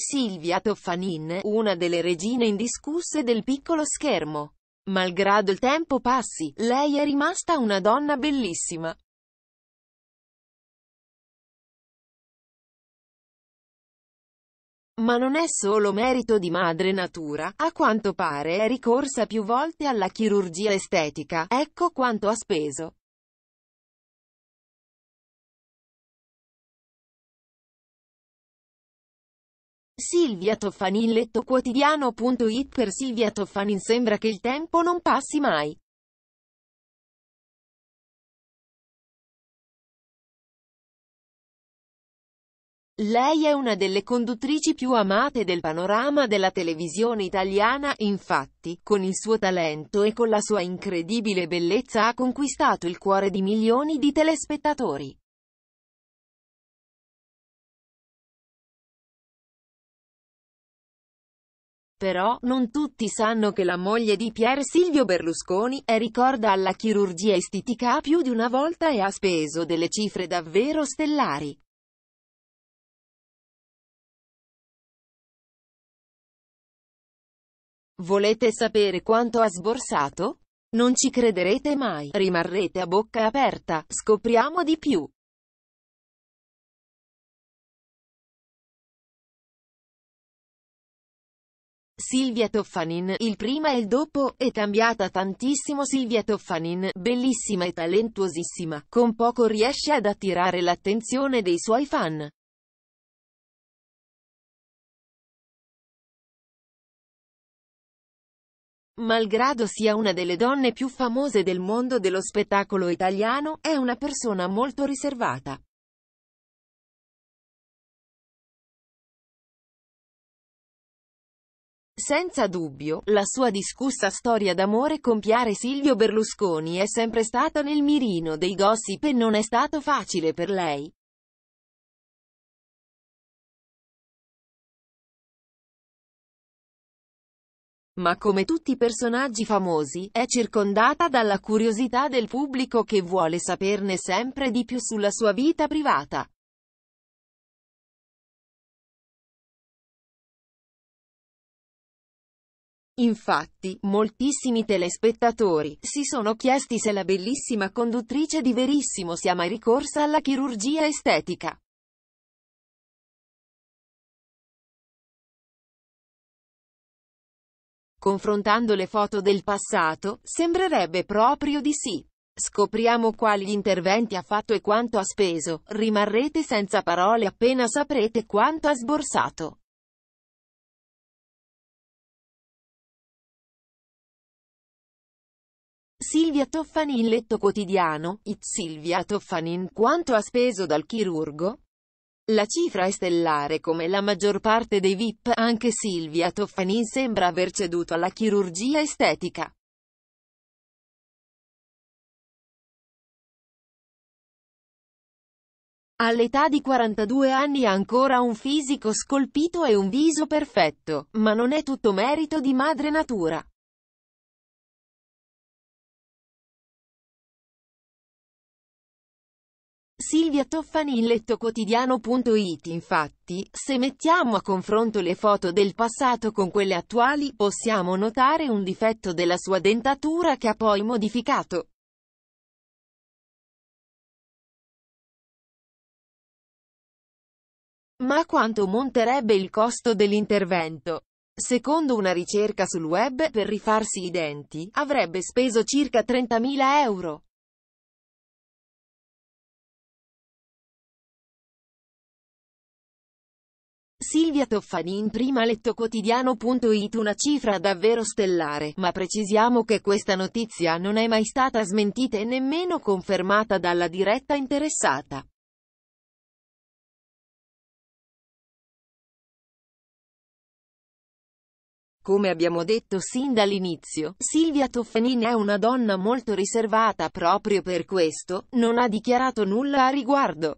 Silvia Toffanin, una delle regine indiscusse del piccolo schermo. Malgrado il tempo passi, lei è rimasta una donna bellissima. Ma non è solo merito di madre natura, a quanto pare è ricorsa più volte alla chirurgia estetica, ecco quanto ha speso. Silvia Toffanin letto quotidiano.it Per Silvia Toffanin sembra che il tempo non passi mai. Lei è una delle conduttrici più amate del panorama della televisione italiana, infatti, con il suo talento e con la sua incredibile bellezza ha conquistato il cuore di milioni di telespettatori. Però, non tutti sanno che la moglie di Pier Silvio Berlusconi è ricorda alla chirurgia estetica più di una volta e ha speso delle cifre davvero stellari. Volete sapere quanto ha sborsato? Non ci crederete mai, rimarrete a bocca aperta, scopriamo di più. Silvia Toffanin, il prima e il dopo, è cambiata tantissimo Silvia Toffanin, bellissima e talentuosissima, con poco riesce ad attirare l'attenzione dei suoi fan. Malgrado sia una delle donne più famose del mondo dello spettacolo italiano, è una persona molto riservata. Senza dubbio, la sua discussa storia d'amore con Chiare Silvio Berlusconi è sempre stata nel mirino dei gossip e non è stato facile per lei. Ma come tutti i personaggi famosi, è circondata dalla curiosità del pubblico che vuole saperne sempre di più sulla sua vita privata. Infatti, moltissimi telespettatori si sono chiesti se la bellissima conduttrice di Verissimo sia mai ricorsa alla chirurgia estetica. Confrontando le foto del passato, sembrerebbe proprio di sì. Scopriamo quali interventi ha fatto e quanto ha speso, rimarrete senza parole appena saprete quanto ha sborsato. Silvia Toffanin letto quotidiano, It Silvia Toffanin quanto ha speso dal chirurgo? La cifra è stellare come la maggior parte dei VIP, anche Silvia Toffanin sembra aver ceduto alla chirurgia estetica. All'età di 42 anni ha ancora un fisico scolpito e un viso perfetto, ma non è tutto merito di madre natura. Silvia Toffani in lettoquotidiano.it infatti, se mettiamo a confronto le foto del passato con quelle attuali, possiamo notare un difetto della sua dentatura che ha poi modificato. Ma quanto monterebbe il costo dell'intervento? Secondo una ricerca sul web, per rifarsi i denti, avrebbe speso circa 30.000 euro. Silvia Toffanin prima letto quotidiano.it una cifra davvero stellare, ma precisiamo che questa notizia non è mai stata smentita e nemmeno confermata dalla diretta interessata. Come abbiamo detto sin dall'inizio, Silvia Toffanin è una donna molto riservata proprio per questo, non ha dichiarato nulla a riguardo.